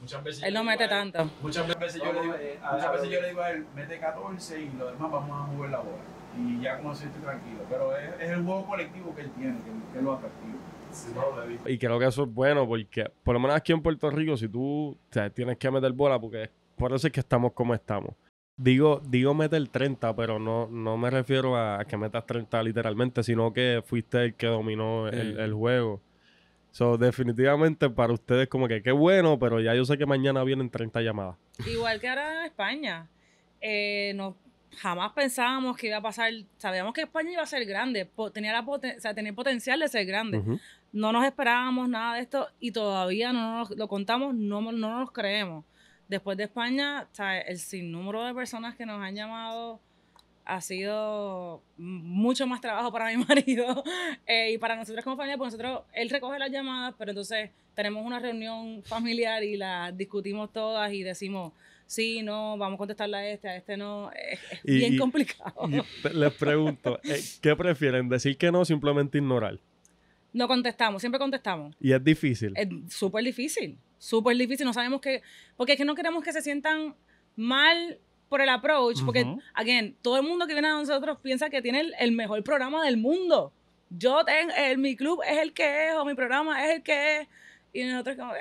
Muchas veces él no mete tanto. Muchas veces, yo le digo, eh, muchas veces yo le digo a él, mete 14 y lo demás vamos a mover la bola. Y ya como tranquilo. Pero es, el juego colectivo que él tiene, que, es lo atractivo. y creo que eso es bueno porque, por lo menos aquí en Puerto Rico, si tú tienes que meter bola, porque por eso es que estamos como estamos. Digo, digo meter 30, pero no, no me refiero a que metas 30 literalmente, sino que fuiste el que dominó el juego. So, definitivamente para ustedes como que qué bueno, pero ya yo sé que mañana vienen 30 llamadas. Igual que ahora España. Eh, no, jamás pensábamos que iba a pasar, sabíamos que España iba a ser grande, tenía la tenía potencial de ser grande. No nos esperábamos nada de esto y todavía no nos lo contamos, no, no nos creemos. Después de España, el sinnúmero de personas que nos han llamado ha sido mucho más trabajo para mi marido eh, y para nosotros como familia, porque nosotros, él recoge las llamadas, pero entonces tenemos una reunión familiar y las discutimos todas y decimos, sí, no, vamos a contestarle a este, a este no, es, bien complicado. les pregunto, eh, ¿qué prefieren, decir que no o simplemente ignorar? No contestamos, siempre contestamos. Y es difícil. Es súper difícil, súper difícil, no sabemos qué, porque es que no queremos que se sientan mal por el approach, porque, again, todo el mundo que viene a nosotros piensa que tiene el, mejor programa del mundo. Yo, tengo, el, mi club es el que es, o mi programa es el que es. Y nosotros como, eh,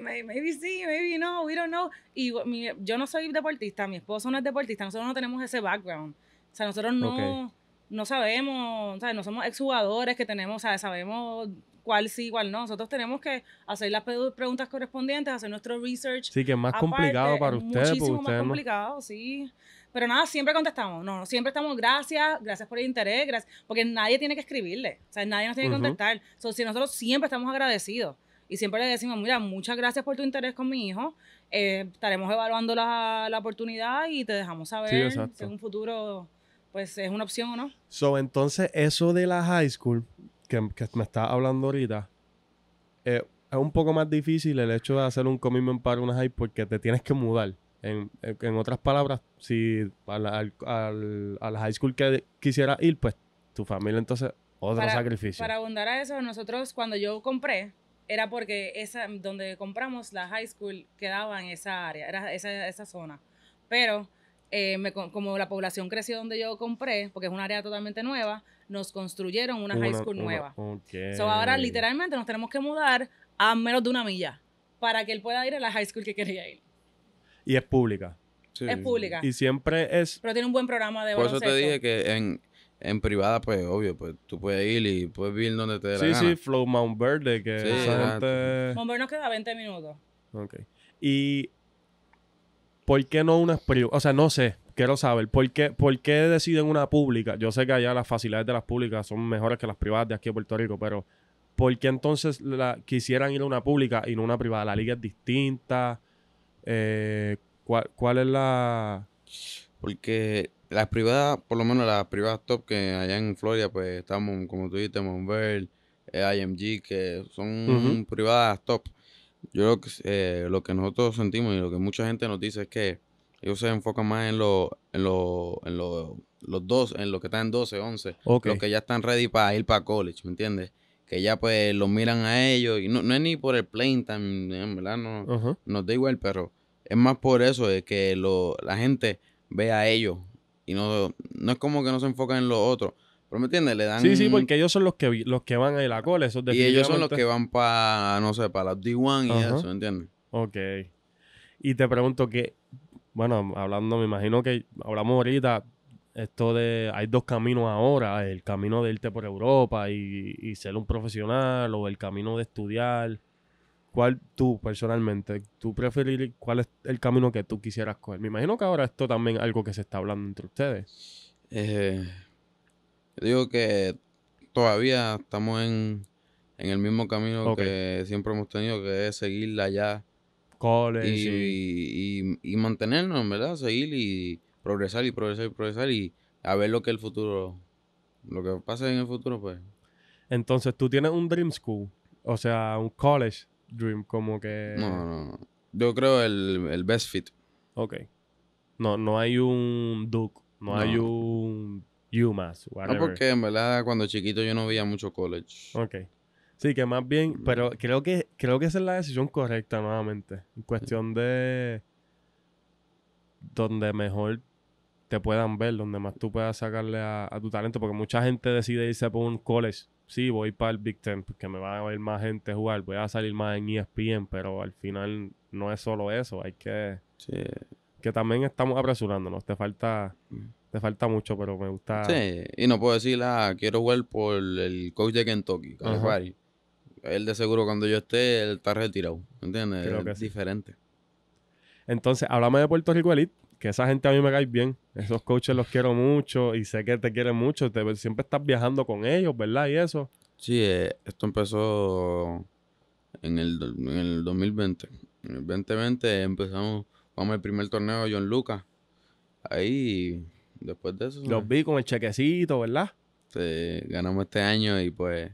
maybe sí, maybe no, we don't know. Y yo no soy deportista, mi esposo no es deportista, nosotros no tenemos ese background. O sea, nosotros no, no sabemos, o sea, no somos exjugadores que tenemos, o sea, sabemos cuál sí, cuál no. Nosotros tenemos que hacer las preguntas correspondientes, hacer nuestro research. Sí, que es más complicado para ustedes. Muchísimo usted más complicado, sí. Pero nada, siempre contestamos. No, siempre estamos, gracias, gracias por el interés, gracias, porque nadie tiene que escribirle, o sea, nadie nos tiene que contestar. si nosotros siempre estamos agradecidos y siempre le decimos, mira, muchas gracias por tu interés con mi hijo, eh, estaremos evaluando la, la, oportunidad y te dejamos saber si en un futuro pues es una opción o no. So, entonces eso de la high school, que, que me está hablando ahorita, eh, es un poco más difícil el hecho de hacer un commitment para una high porque te tienes que mudar. En, otras palabras, si a la, al, high school que quisieras ir, pues tu familia entonces otro sacrificio. Para abundar a eso, nosotros cuando yo compré, era porque esa, donde compramos la high school quedaba en esa área, era esa, esa zona. Pero eh, como la población creció donde yo compré, porque es un área totalmente nueva, nos construyeron una, high school nueva. eso ahora literalmente nos tenemos que mudar a menos de una milla para que él pueda ir a la high school que quería ir. Y es pública. Es pública. Y siempre es... Pero tiene un buen programa de Por eso te dije que en, privada, pues, obvio, pues, tú puedes ir y puedes vivir donde te dé sí, Sí, Flow Mount Verde, que sí, Mount Verde nos queda 20 minutos. Ok. Y ¿por qué no una privadas? O sea, no sé, quiero saber, ¿por qué, ¿por deciden una pública? Yo sé que allá las facilidades de las públicas son mejores que las privadas de aquí en Puerto Rico, pero ¿por qué entonces la, quisieran ir a una pública y no a una privada? La liga es distinta. Eh, ¿cuál, es la...? Porque las privadas, por lo menos las privadas top que allá en Florida, pues estamos, como tú dijiste, Montverde, eh, IMG, que son privadas top. Yo creo que, eh, lo que nosotros sentimos y lo que mucha gente nos dice es que ellos se enfocan más en, lo, en, lo, en los dos, en los que están en 12, 11, los que ya están ready para ir para college, ¿me entiendes? Que ya pues los miran a ellos y no, no es ni por el plane time, verdad no nos da igual, pero es más por eso de que lo, la gente ve a ellos y no, no es como que no se enfocan en los otros. Pero me entiendes, le dan. Sí, sí, porque ellos son los que los que van a la cola, esos Y ellos son los que van para, no sé, para la D1 y eso, ¿me ¿entiendes? Ok. Y te pregunto que, bueno, hablando, me imagino que hablamos ahorita, esto de, hay dos caminos ahora, el camino de irte por Europa y, ser un profesional o el camino de estudiar. ¿Cuál tú personalmente, tú preferir, cuál es el camino que tú quisieras coger? Me imagino que ahora esto también es algo que se está hablando entre ustedes. Eh, yo digo que todavía estamos en, el mismo camino que siempre hemos tenido, que es seguirla ya. College. Y, y, y, mantenernos, ¿verdad? Seguir y progresar y progresar y progresar y a ver lo que el futuro, lo que pase en el futuro, pues. Entonces, tú tienes un Dream School, o sea, un College Dream, como que... No, no, Yo creo el, best fit. Ok. No, no hay un Duke, no. hay un Ah, whatever. No, porque en verdad cuando chiquito yo no veía mucho college. Ok. Sí, que más bien, mm. pero creo que creo que esa es la decisión correcta nuevamente. En cuestión de donde mejor te puedan ver, donde más tú puedas sacarle a, tu talento, porque mucha gente decide irse por un college. Sí, voy para el Big Ten, porque me va a ver más gente jugar, voy a salir más en ESPN, pero al final no es solo eso, hay que... Que también estamos apresurándonos, te falta... Mm te falta mucho, pero me gusta. Sí, y no puedo decir, ah, quiero jugar por el coach de Kentucky, Calipari. Él de seguro cuando yo esté, él está retirado. ¿Entiendes? Creo que es diferente. Entonces, háblame de Puerto Rico Elite, que esa gente a mí me cae bien. Esos coaches los quiero mucho y sé que te quieren mucho. siempre estás viajando con ellos, ¿verdad? Y eso. Sí, eh, esto empezó en el, 2020. En el 2020 empezamos, vamos al primer torneo de John Lucas. Ahí Después de eso. Los vi con el chequecito, ¿verdad? Sí, ganamos este año y pues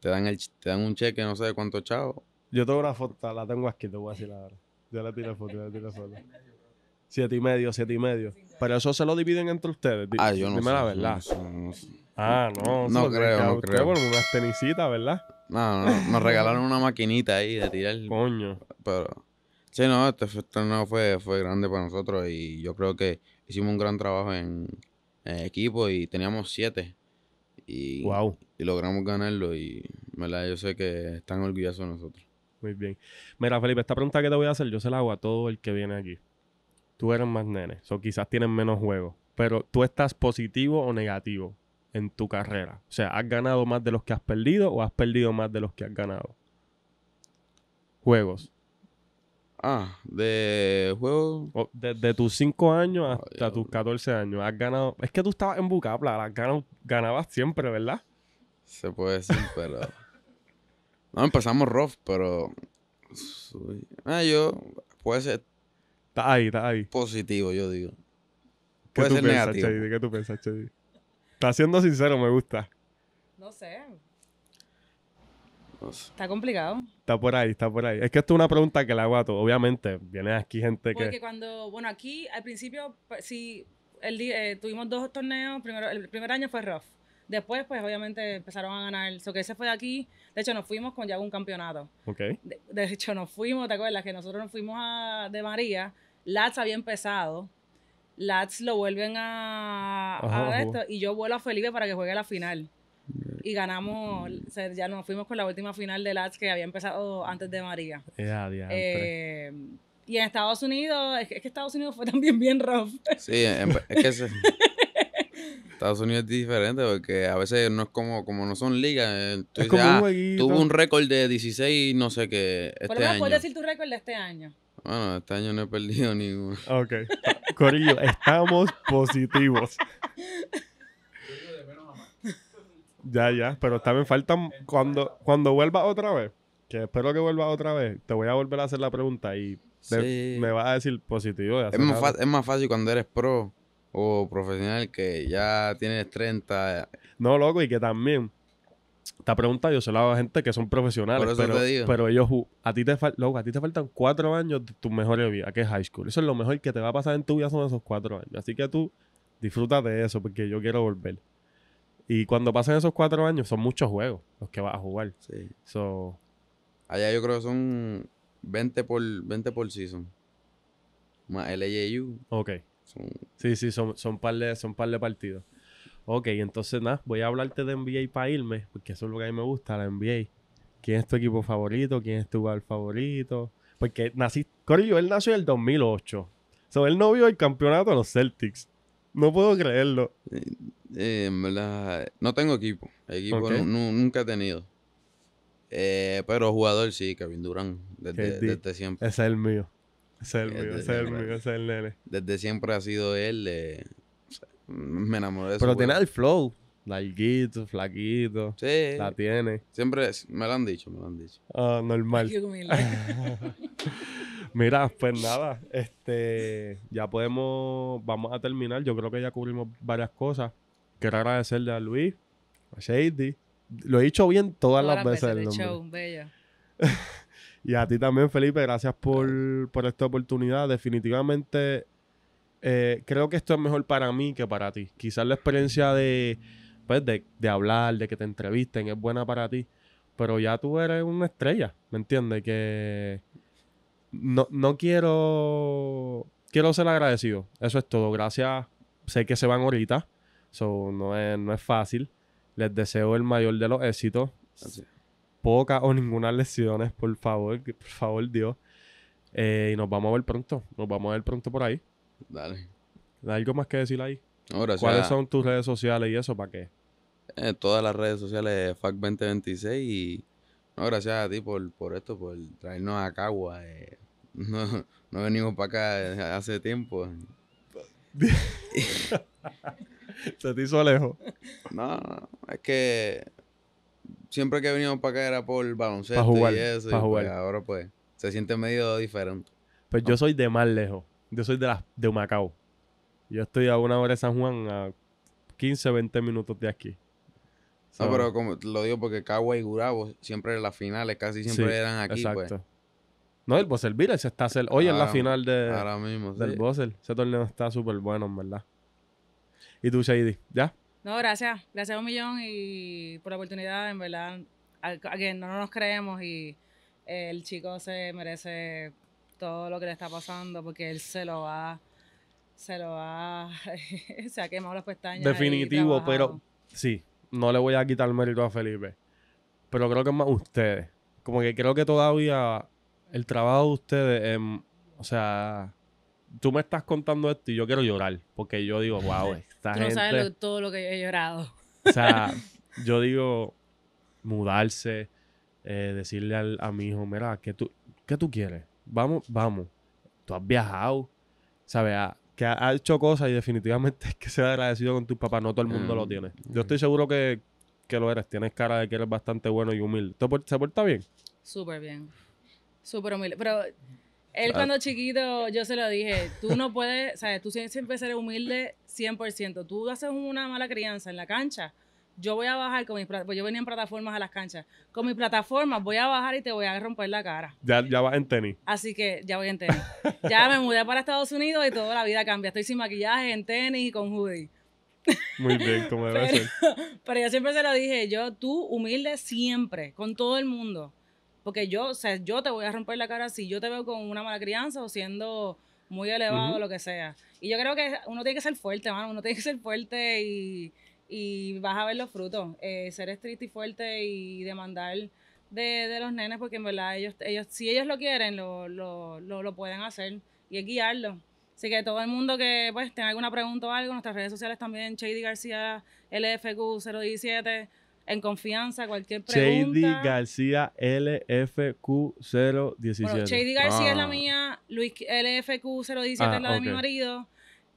te dan, el, te dan un cheque, no sé de cuánto chavo. Yo tengo una foto, la tengo aquí, te voy a decir la verdad. Yo la tiré foto, yo la tiré foto. Siete y medio, siete y medio. Pero eso se lo dividen entre ustedes. Ah, yo no la verdad. no Ah, no. No creo, no creo. Bueno, unas tenisitas, ¿verdad? No, no. Nos regalaron una maquinita ahí de tirar. Coño. Pero... Sí, no, este torneo fue, fue grande para nosotros y yo creo que hicimos un gran trabajo en, equipo y teníamos siete. Y, logramos ganarlo y ¿verdad? yo sé que están orgullosos de nosotros. Muy bien. Mira, Felipe, esta pregunta que te voy a hacer yo se la hago a todo el que viene aquí. Tú eres más nene, o quizás tienes menos juegos, pero tú estás positivo o negativo en tu carrera. O sea, ¿has ganado más de los que has perdido o has perdido más de los que has ganado? Juegos. Ah, de juego. desde tus 5 años hasta tus 14 años. Has ganado. Es que tú estabas en Bucapla, ganabas siempre, ¿verdad? Se puede decir, pero. No, empezamos rough, pero. Ah, yo. Puede ser. Está ahí, está ahí. Positivo, yo digo. Puede ser negativo. ¿Qué tú piensas, Chedi? Está siendo sincero, me gusta. No sé está complicado. Está por ahí, está por ahí. Es que esto es una pregunta que le hago a todo. Obviamente, viene aquí gente que... Porque cuando, bueno, aquí al principio, pues, sí, el, eh, tuvimos dos torneos. Primero, el primer año fue rough. Después, pues obviamente empezaron a ganar. eso que ese fue de aquí. De hecho, nos fuimos con ya un campeonato. Okay. De, hecho, nos fuimos, ¿te acuerdas? Que nosotros nos fuimos a, de María. Lats había empezado. Lats lo vuelven a, esto. Y yo vuelo a Felipe para que juegue la final y ganamos, ya nos fuimos con la última final de Lats que había empezado antes de María. Eh, eh, y en Estados Unidos, es que, Estados Unidos fue también bien rough. Sí, es que Estados Unidos es diferente porque a veces no es como, como no son ligas. Eh, tú un ah, tuvo un récord de 16 no sé qué este tu récord de este año. Bueno, este año no he perdido ninguno. Ok. Corillo, estamos positivos. Ya, ya, pero también faltan, cuando, cuando vuelva otra vez, que espero que vuelva otra vez, te voy a volver a hacer la pregunta y me vas a decir positivo. es, más fácil, cuando eres pro o profesional que ya tienes 30. Eh. No, loco, y que también, esta pregunta yo se la hago a gente que son profesionales. pero, ellos, a ti, te loco, a ti te faltan cuatro años de tu mejor vida, que es high school. Eso es lo mejor que te va a pasar en tu vida son esos cuatro años. Así que tú disfruta de eso, porque yo quiero volver. Y cuando pasan esos cuatro años, son muchos juegos los que vas a jugar. Sí. Allá yo creo que son 20 por, 20 por season. Más LAU. Ok. Sí, sí, son, son, par de, son par de partidos. Ok, entonces nada, voy a hablarte de NBA para irme, porque eso es lo que a mí me gusta, la NBA. ¿Quién es tu equipo favorito? ¿Quién es tu jugador favorito? Porque nací, Corillo, él nació en el 2008. O so, él no vio el campeonato de los Celtics. No puedo creerlo. Eh, en verdad, no tengo equipo. Equipo nunca he tenido. Eh, pero jugador sí, Kevin Durant. Desde, siempre. es el mío. es el eh, mío, es el mío, es el nene. Desde siempre ha sido él. me enamoré de Pero tiene el flow. Larguito, flaquito. Sí. La tiene. Siempre es, me lo han dicho, me lo han dicho. Ah, normal. Mira, pues nada, este, ya podemos, vamos a terminar. Yo creo que ya cubrimos varias cosas. Quiero agradecerle a Luis, a Shady. Lo he dicho bien todas, las veces. bello. y a ti también, Felipe, gracias por, por esta oportunidad. Definitivamente, eh, creo que esto es mejor para mí que para ti. Quizás la experiencia de... Pues, de, hablar, de que te entrevisten, es buena para ti. Pero ya tú eres una estrella, ¿me entiendes? Que no, quiero. Quiero ser agradecido. Eso es todo. Gracias. Sé que se van ahorita. So, no es, no es fácil. Les deseo el mayor de los éxitos. Pocas o ninguna lesiones, por favor. Por favor, Dios. Eh, y nos vamos a ver pronto. Nos vamos a ver pronto por ahí. Dale. algo más que decir ahí? Ahora, ¿Cuáles son tus redes sociales y eso para qué? Eh, todas las redes sociales, de FAC2026 y no, gracias a ti por, por esto, por traernos a Cagua. Eh. No, venimos para acá eh, hace tiempo. Se te hizo lejos. No, es que siempre que venimos para acá era por baloncesto y eso. Pues ahora pues se siente medio diferente. Pues yo ah. soy de más lejos. Yo soy de, las de Macao. Yo estoy a una hora de San Juan, a 15, 20 minutos de aquí. no, ah, pero como, lo digo porque Cagua y Gurabo siempre en las finales, casi siempre eran aquí. Pues. Exacto. No, el Bossel Village se está hacer, hoy en la final de, del sí. Ese torneo está súper bueno, en verdad. ¿Y tú, Shady? ¿Ya? No, gracias. Gracias a un millón y por la oportunidad, en verdad. A, quien no nos creemos y eh, el chico se merece todo lo que le está pasando porque él se lo va se lo ha, se ha quemado las pestañas. Definitivo, pero sí, no le voy a quitar el mérito a Felipe. Pero creo que es más ustedes. Como que creo que todavía el trabajo de ustedes, o sea, tú me estás contando esto y yo quiero llorar. Porque yo digo, wow, esta tú no sabes todo lo que yo he llorado. O sea, yo digo, mudarse, eh, decirle a mi hijo, mira, ¿qué tú, ¿qué tú quieres? Vamos, vamos. Tú has viajado, ¿sabes? Ah, que ha, hecho cosas y definitivamente es que sea agradecido con tus papás. No todo el mundo lo mm. tiene. Yo estoy seguro que, que, lo eres. Tienes cara de que eres bastante bueno y humilde. ¿Te, ¿Se porta bien? Súper bien. Súper humilde. Pero él ah. cuando chiquito, yo se lo dije, tú no puedes, sea, tú siempre eres humilde 100%. Tú haces una mala crianza en la cancha yo voy a bajar con mis pues yo venía en plataformas a las canchas. Con mis plataformas voy a bajar y te voy a romper la cara. Ya, ya vas en tenis. Así que ya voy en tenis. ya me mudé para Estados Unidos y toda la vida cambia. Estoy sin maquillaje, en tenis y con hoodie. Muy bien, como debe pero, ser. Pero yo siempre se lo dije, yo, tú humilde siempre, con todo el mundo. Porque yo, o sea, yo te voy a romper la cara si yo te veo con una mala crianza o siendo muy elevado, o lo que sea. Y yo creo que uno tiene que ser fuerte, mano, uno tiene que ser fuerte y y vas a ver los frutos. Eh, ser estricto y fuerte y demandar de, de, los nenes, porque en verdad ellos, ellos si ellos lo quieren, lo, pueden hacer y es guiarlo. Así que todo el mundo que pues tenga alguna pregunta o algo, nuestras redes sociales también, Shady García LFQ017, en confianza, cualquier pregunta. Shady García LFQ017. Shady García es la ah. mía, LFQ017 ah, es la de mi marido.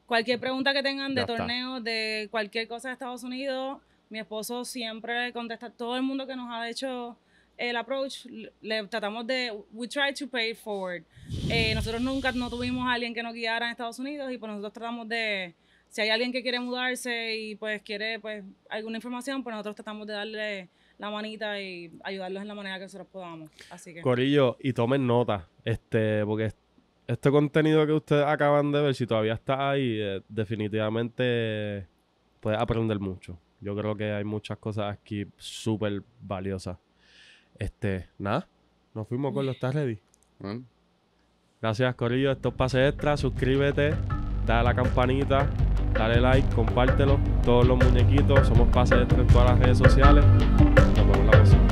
Cualquier pregunta que tengan de torneo, de cualquier cosa de Estados Unidos, mi esposo siempre contesta. Todo el mundo que nos ha hecho el approach, le tratamos de, we try to pay forward. Eh, nosotros nunca no tuvimos a alguien que nos guiara en Estados Unidos y pues nosotros tratamos de, si hay alguien que quiere mudarse y pues quiere pues alguna información, pues nosotros tratamos de darle la manita y ayudarlos en la manera que nosotros podamos. Corillo, y tomen nota, este, porque este contenido que ustedes acaban de ver, si todavía está ahí, eh, definitivamente puedes aprender mucho. Yo creo que hay muchas cosas aquí súper valiosas. Este, nada, nos fuimos con los ¿Estás ready? Gracias, Corillo. Estos pases extra. Suscríbete, dale a la campanita, dale like, compártelo. Todos los muñequitos, somos pases extra en todas las redes sociales. Nos vemos la próxima.